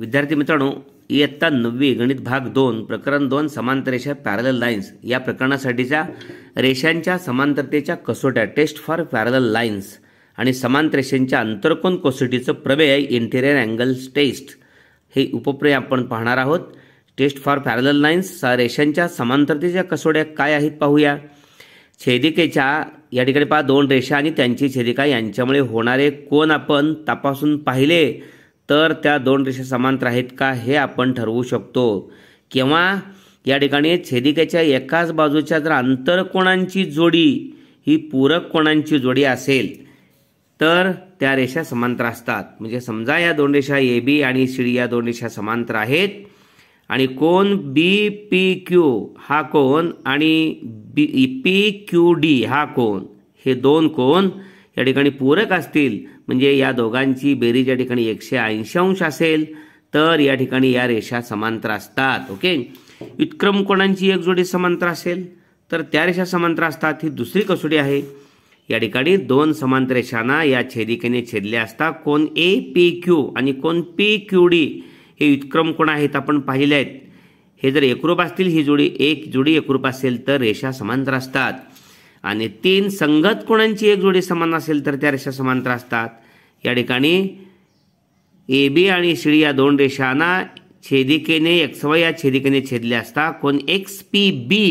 विद्यार्थी मित्रांनो इयत्ता नववी गणित भाग दोन प्रकरण दोन समांतर रेषा पॅरल लाईन्स या प्रकरणासाठीच्या रेषांच्या समांतरतेच्या कसोट्या टेस्ट फॉर पॅरल लाईन्स आणि समांतर रेषांच्या आंतरकोन कसोटीचं प्रवेय इंटेरियर अँगल्स टेस्ट हे उपप्रय आपण पाहणार आहोत टेस्ट फॉर पॅरल लाईन्स रेषांच्या समांतरतेच्या कसोट्या काय आहेत पाहूया छेदिकेच्या या ठिकाणी पहा दोन रेषा आणि त्यांची छेदिका यांच्यामुळे होणारे कोण आपण तपासून पाहिले तर त्या दोन रेषा समांतर आहेत का हे आपण ठरवू शकतो किंवा या ठिकाणी छेदिकेच्या एकाच बाजूच्या जर आंतरकोणांची जोडी ही पूरक कोणांची जोडी असेल तर त्या रेषा समांतर असतात म्हणजे समजा या दोन रेषा ए बी आणि सी डी या दोन रेषा समांतर आहेत आणि कोण बी पी क्यू हा कोण आणि बी पी क्यू डी हा कोण हे दोन कोण या ठिकाणी पूरक असतील म्हणजे या दोघांची बेरीज या ठिकाणी एकशे ऐंशी अंश असेल तर या ठिकाणी या रेषा समांतर असतात ओके व्युत्क्रम कोणांची एक जोडी समांतर असेल तर त्या रेषा समांतर असतात ही दुसरी कसोटी आहे या ठिकाणी दोन समांतर रेषांना या छेदिकेने छेदल्या असता कोण ए पी क्यू आणि कोण पी क्यू डी हे व्युत्क्रम कोण आहेत आपण पाहिले आहेत हे जर एकरूप असतील ही जोडी एक जोडी एकरूप असेल तर रेषा समांतर असतात आणि तीन संगत कोणांची एक जोडी समान असेल तर त्या रेषा समांतर असतात या ठिकाणी ए बी आणि सी या दोन रेषांना छेदिकेने एक्स वाय या छेदिकेने छेदले असता कोण एक्स पी बी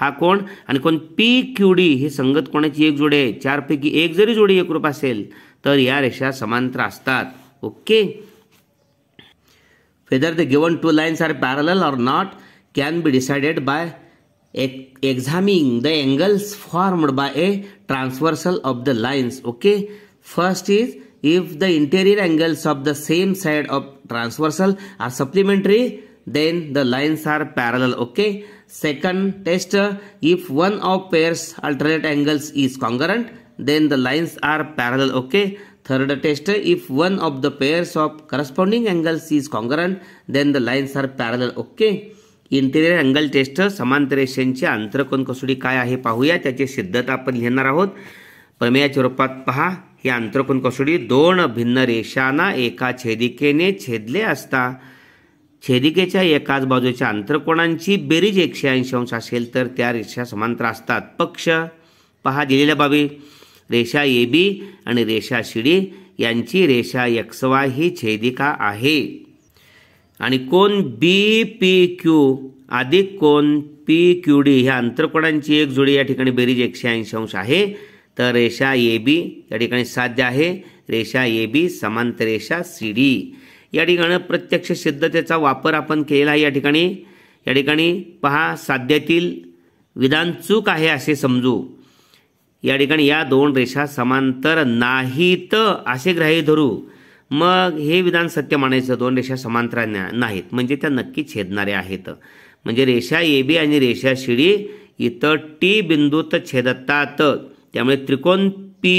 हा कोण आणि कोण पी क्यू डी ही संगत कोणाची एक जोडी आहे चारपैकी एक जरी जोडी एकरूप असेल तर या रेषा समांतर असतात okay whether the given two lines are parallel or not can be decided by examining the angles formed by a transversal of the lines okay first is If the interior angles of the same side of transversal are supplementary, then the lines are parallel. Okay. Second test, if one of pairs alternate angles is congruent, then the lines are parallel. Okay. Third test, if one of the pairs of corresponding angles is congruent, then the lines are parallel. Okay. Interior angle test समांतर रेषांची आंतरकोन कसोटी काय आहे पाहूया त्याची सिद्धता आपण घेणार आहोत प्रमेयाच्या रूपात पहा या अंतरकोन कसोडी दोन भिन्न रेषांना एका छेदिकेने छेदले असता छेदिकेच्या एकाच बाजूच्या अंतरकोणांची बेरीज एकशे ऐंशी अंश असेल तर त्या रेषा समांतर असतात पक्ष पहा दिलेल्या बाबी रेषा ए बी आणि रेषा डी यांची रेषा यक्सवाय ही छेदिका आहे आणि कोण बी पी क्यू अधिक कोण पी क्यू डी ह्या अंतरकोणांची एक जोडी या ठिकाणी बेरीज एकशे ऐंशी अंश आहे तर रेषा ए बी या ठिकाणी साध्य आहे रेषा ए बी समांतर रेषा सी डी या ठिकाणी प्रत्यक्ष सिद्धतेचा वापर आपण केलेला आहे या ठिकाणी या ठिकाणी पहा साध्यातील विधान चूक आहे असे समजू या ठिकाणी या दोन रेषा समांतर नाहीत असे ग्राह्य धरू मग हे विधान सत्य मानायचं दोन रेषा समांतर नाहीत म्हणजे त्या नक्की छेदणाऱ्या आहेत म्हणजे रेषा ए बी आणि रेषा शिडी इथं टी बिंदूत छेदतात त्यामुळे त्रिकोण पी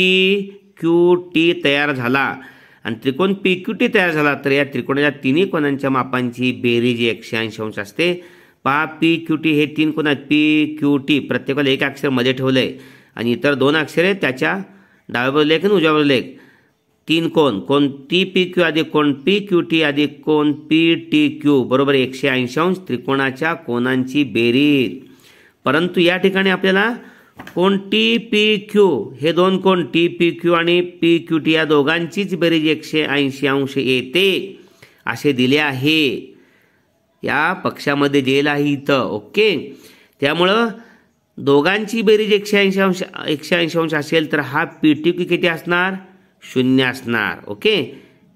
क्यू टी तयार झाला आणि त्रिकोण पी क्यू टी तयार झाला तर या त्रिकोणाच्या तिन्ही कोणांच्या मापांची बेरीज एकशे ऐंशी अंश असते पा पी क्यू टी हे तीन कोण आहेत पी क्यू टी प्रत्येकाला एक अक्षर मध्ये ठेवलं आहे आणि इतर दोन अक्षरे त्याच्या डाव्यावर लेख आणि उज्यावर लेख तीन कोण कोण टी पी क्यू अधिक कोण पी क्यू टी अधिक कोण पी टी क्यू बरोबर एकशे ऐंशी अंश त्रिकोणाच्या कोणांची बेरीज परंतु या ठिकाणी आपल्याला कोण टी पी क्यू हे दोन कोण टी पी क्यू आणि पी क्यू टी या दोघांचीच बेरीज एकशे ऐंशी अंश येते असे दिले आहे या पक्षामध्ये जेल आहे इथं ओके त्यामुळं दोघांची बेरीज एकशे ऐंशी अंश एकशे ऐंशी अंश असेल तर हा पी टी क्यू किती असणार शून्य असणार ओके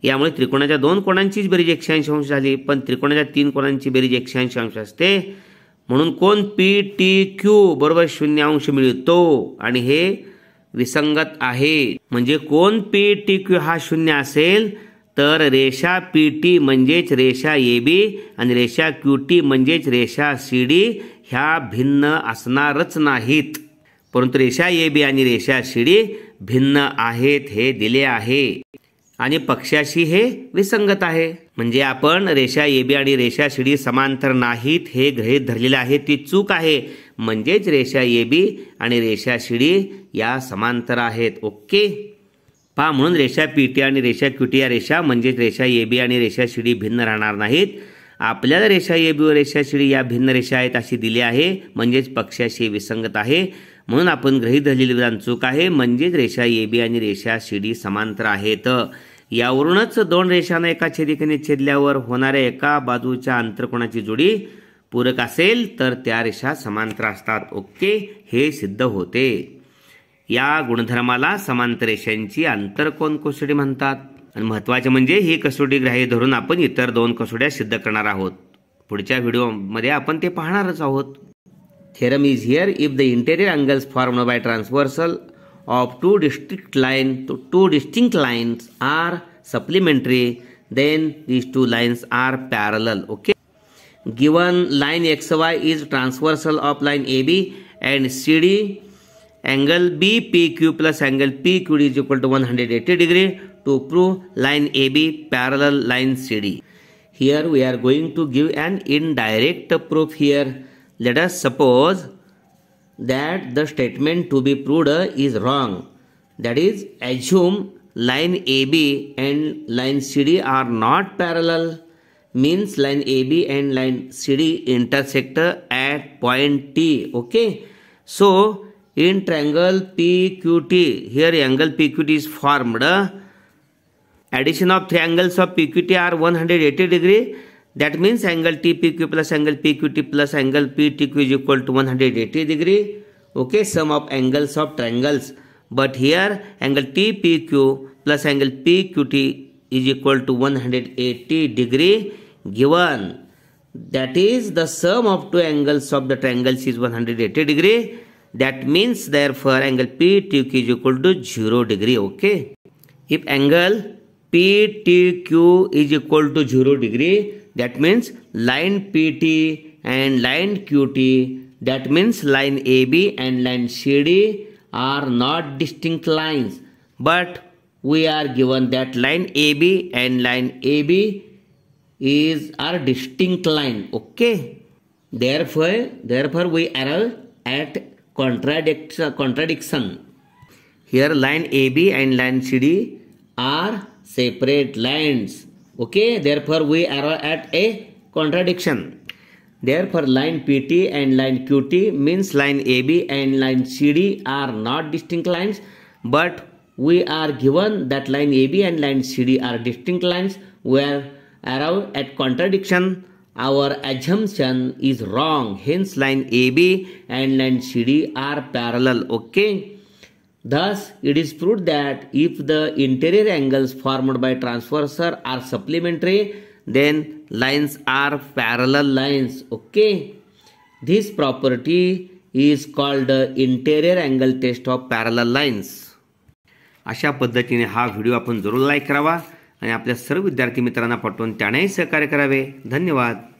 यामुळे त्रिकोणाच्या दोन कोणांचीच बेरीज एकशे ऐंशी अंश झाली पण त्रिकोणाच्या तीन कोणांची बेरीज एकशे ऐंशी अंश असते म्हणून कोण पी टी क्यू बरोबर शून्यांश मिळतो आणि हे विसंगत आहे म्हणजे कोण पी टी क्यू हा शून्य असेल तर रेषा पी टी म्हणजेच रेषा ए बी आणि रेषा क्यू टी म्हणजेच रेषा सी डी ह्या भिन्न असणारच नाहीत परंतु रेषा ए बी आणि रेषा सी डी भिन्न आहेत हे दिले आहे आणि पक्षाशी हे विसंगत आहे म्हणजे आपण रेषा एबी आणि रेषा शिडी समांतर नाहीत हे गृहीत धरलेले आहे ती चूक आहे म्हणजेच रेषा ए बी आणि रेषा शिडी या समांतर आहेत ओके पहा म्हणून रेषा पीटी आणि रेषा क्युटी या रेषा म्हणजेच रेषा एबी आणि रेषा शिडी भिन्न राहणार नाहीत आपल्याला रेषा एबी व रेषा शिडी या भिन्न रेषा आहेत अशी दिली आहे म्हणजेच पक्षाशी विसंगत आहे म्हणून आपण गृहीत धरलेली विधान चूक आहे म्हणजेच रेषा एबी आणि रेषा शिडी समांतर आहेत यावरूनच दोन रेषानं एका छेदिकेने छेदल्यावर होणाऱ्या एका बाजूच्या अंतरकोणाची जोडी पूरक असेल तर त्या रेषा समांतर असतात ओके हे सिद्ध होते या गुणधर्माला समांतर रेषांची आंतरकोण कसोटी म्हणतात आणि महत्त्वाचे म्हणजे ही कसोटी ग्राही धरून आपण इतर दोन कसोड्या सिद्ध करणार आहोत पुढच्या व्हिडिओमध्ये आपण ते पाहणारच आहोत theorem is here if the interior angles form by transversal of two distinct lines to two distinct lines are supplementary then these two lines are parallel okay given line xy is transversal of line ab and cd angle bpq plus angle pqd is equal to 180 degree to prove line ab parallel line cd here we are going to give an indirect proof here let us suppose that the statement to be proved is wrong. That is, assume line AB and line CD are not parallel means line AB and line CD intersect at point T. Okay. So, in triangle PQT, here angle PQT is formed. Addition of triangles of PQT are 180 degree that means angle TPQ plus angle PQT plus angle PTQ is equal to 180 degree. Okay, sum of angles of triangles. But here angle TPQ plus angle PQT is equal to 180 degree given. That is the sum of two angles of the triangles is 180 degree. That means therefore angle PTQ is equal to 0 degree. Okay. If angle PTQ is equal to 0 degree that means line PT and line QT that means line AB and line CD are not distinct lines but we are given that line AB and line AB is are distinct line okay therefore therefore we arrive at contradiction contradiction here line AB and line CD are separate lines okay therefore we are at a contradiction therefore line pt and line qt means line ab and line cd are not distinct lines but we are given that line ab and line cd are distinct lines where arrive at contradiction our assumption is wrong hence line ab and line cd are parallel okay Thus, it is proved that if the interior angles formed by transversal are supplementary, then lines are parallel lines. Okay. This property is called the interior angle test of parallel lines. अशा पद्धतीने हा video आपण जरूर like करावा आणि आपल्या सर्व विद्यार्थी मित्रांना पटवून त्यानेही सहकार्य करावे धन्यवाद